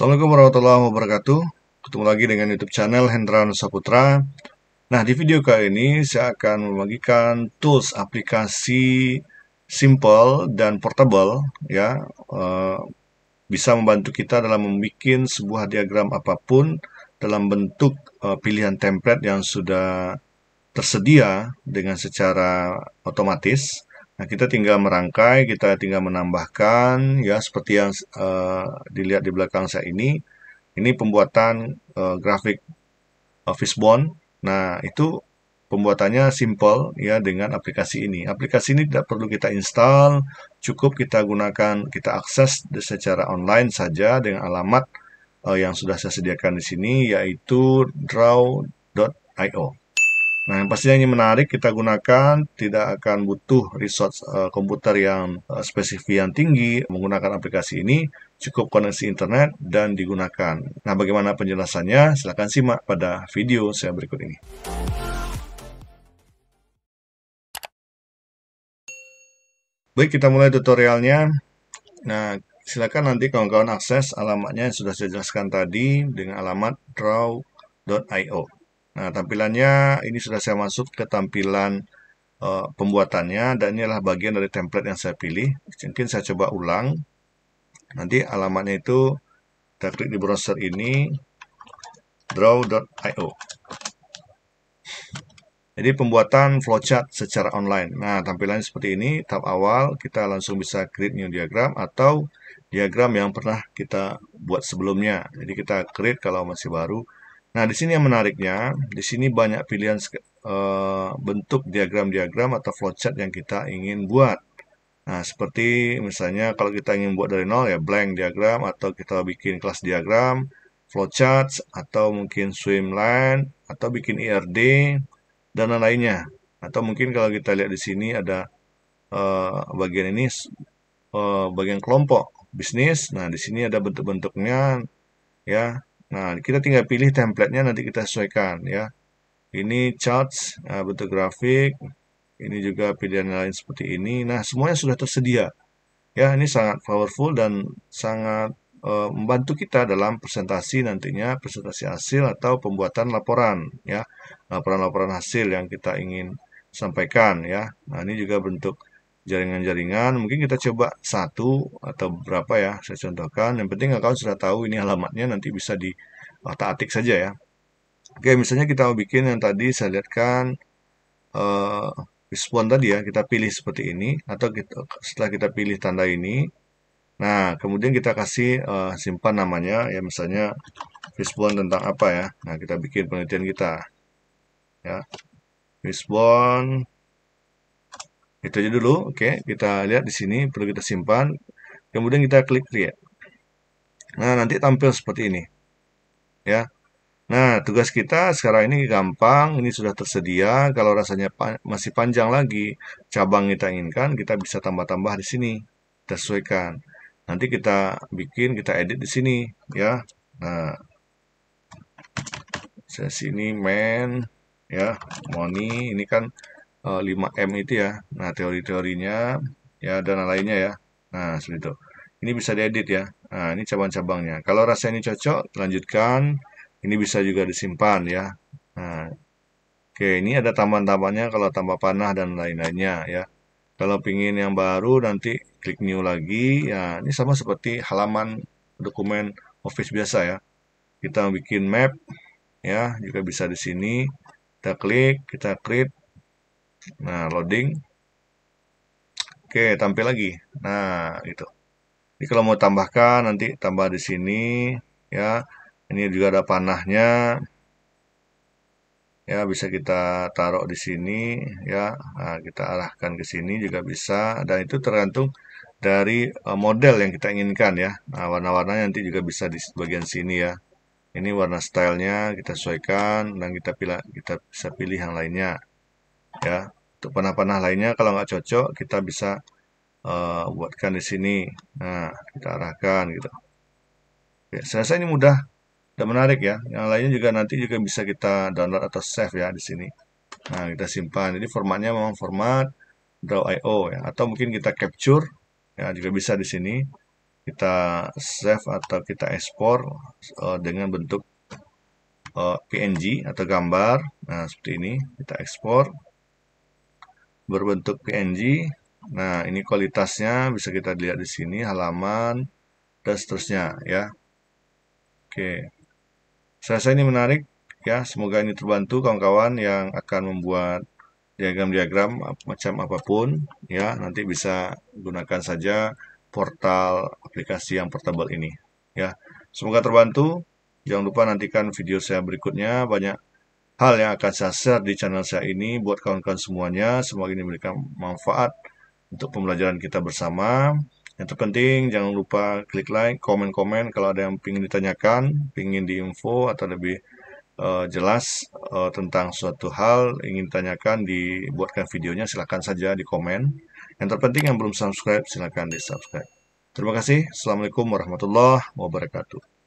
Assalamualaikum warahmatullahi wabarakatuh. Ketemu lagi dengan YouTube channel Hendra Nusa Nah, di video kali ini saya akan membagikan tools aplikasi simple dan portable ya e, bisa membantu kita dalam membuat sebuah diagram apapun dalam bentuk e, pilihan template yang sudah tersedia dengan secara otomatis Nah, kita tinggal merangkai, kita tinggal menambahkan ya seperti yang uh, dilihat di belakang saya ini. Ini pembuatan uh, grafik uh, fishbone. Nah, itu pembuatannya simple ya dengan aplikasi ini. Aplikasi ini tidak perlu kita install, cukup kita gunakan, kita akses secara online saja dengan alamat uh, yang sudah saya sediakan di sini yaitu draw.io. Nah, yang pastinya ini menarik kita gunakan tidak akan butuh resource uh, komputer yang uh, eh, spesifik yang tinggi menggunakan aplikasi ini, cukup koneksi internet dan digunakan. Nah, bagaimana penjelasannya? Silahkan simak pada video saya berikut ini. Baik, kita mulai tutorialnya. Nah, silakan nanti kawan-kawan akses alamatnya yang sudah saya jelaskan tadi dengan alamat draw.io. Nah, tampilannya ini sudah saya masuk ke tampilan uh, pembuatannya dan ini adalah bagian dari template yang saya pilih. Mungkin saya coba ulang. Nanti alamatnya itu kita klik di browser ini draw.io. Jadi pembuatan flowchart secara online. Nah, tampilannya seperti ini. tab awal kita langsung bisa create new diagram atau diagram yang pernah kita buat sebelumnya. Jadi kita create kalau masih baru Nah, di sini yang menariknya, di sini banyak pilihan uh, bentuk diagram-diagram atau flowchart yang kita ingin buat. Nah, seperti misalnya kalau kita ingin buat dari nol ya blank diagram atau kita bikin kelas diagram, flowchart atau mungkin swimline atau bikin IRD e dan lainnya Atau mungkin kalau kita lihat di sini ada uh, bagian ini uh, bagian kelompok bisnis. Nah, di sini ada bentuk-bentuknya ya Nah, kita tinggal pilih templatenya nanti kita sesuaikan ya. Ini charts, nah, bentuk grafik, ini juga pilihan lain seperti ini. Nah, semuanya sudah tersedia. Ya, ini sangat powerful dan sangat uh, membantu kita dalam presentasi nantinya presentasi hasil atau pembuatan laporan ya laporan-laporan hasil yang kita ingin sampaikan ya nah ini juga bentuk jaringan-jaringan mungkin kita coba satu atau berapa ya saya contohkan yang penting kalau sudah tahu ini alamatnya nanti bisa di otak atik saja ya oke misalnya kita mau bikin yang tadi saya lihatkan uh, eh, respon tadi ya kita pilih seperti ini atau kita, setelah kita pilih tanda ini nah kemudian kita kasih uh, simpan namanya ya misalnya respon tentang apa ya nah kita bikin penelitian kita ya respon itu aja dulu oke kita lihat di sini perlu kita simpan kemudian kita klik create nah nanti tampil seperti ini ya nah tugas kita sekarang ini gampang ini sudah tersedia kalau rasanya pa masih panjang lagi cabang kita inginkan kita bisa tambah-tambah di sini kita sesuaikan nanti kita bikin kita edit di sini ya nah saya sini men, ya money ini kan uh, eh, 5M itu ya. Nah, teori-teorinya ya dan lainnya ya. Nah, seperti itu. Ini bisa diedit ya. Nah, ini cabang-cabangnya. Kalau rasa ini cocok, lanjutkan. Ini bisa juga disimpan ya. Nah, oke, ini ada tambahan-tambahannya kalau tambah panah dan lain-lainnya ya. Kalau pingin yang baru nanti klik new lagi. Ya, ini sama seperti halaman dokumen Office biasa ya. Kita bikin map ya, juga bisa di sini. Kita klik, kita create Nah, loading. Oke, tampil lagi. Nah, gitu. Ini kalau mau tambahkan nanti tambah di sini ya. Ini juga ada panahnya. Ya, bisa kita taruh di sini ya. Nah, kita arahkan ke sini juga bisa. Dan itu tergantung dari eh, model yang kita inginkan ya. Nah, warna-warnanya nanti juga bisa di bagian sini ya. Ini warna stylenya kita sesuaikan dan kita pilih kita bisa pilih yang lainnya ya untuk panah-panah lainnya kalau nggak cocok kita bisa uh, buatkan di sini nah kita arahkan gitu ya selesai ini mudah dan menarik ya yang lainnya juga nanti juga bisa kita download atau save ya di sini nah kita simpan jadi formatnya memang format draw.io ya atau mungkin kita capture ya juga bisa di sini kita save atau kita ekspor uh, dengan bentuk uh, eh, PNG atau gambar nah seperti ini kita ekspor berbentuk PNG. Nah, ini kualitasnya bisa kita lihat di sini halaman dan seterusnya ya. Oke. Saya rasa ini menarik ya. Semoga ini terbantu kawan-kawan yang akan membuat diagram-diagram macam apapun ya. Nanti bisa gunakan saja portal aplikasi yang portable ini ya. Semoga terbantu. Jangan lupa nantikan video saya berikutnya banyak hal yang akan saya share di channel saya ini buat kawan-kawan semuanya. Semoga ini memberikan manfaat untuk pembelajaran kita bersama. Yang terpenting jangan lupa klik like, komen-komen kalau ada yang ingin ditanyakan, ingin diinfo atau lebih uh, jelas uh, tentang suatu hal ingin ditanyakan dibuatkan videonya silahkan saja di komen. Yang terpenting yang belum subscribe silahkan di subscribe. Terima kasih. Assalamualaikum warahmatullahi wabarakatuh.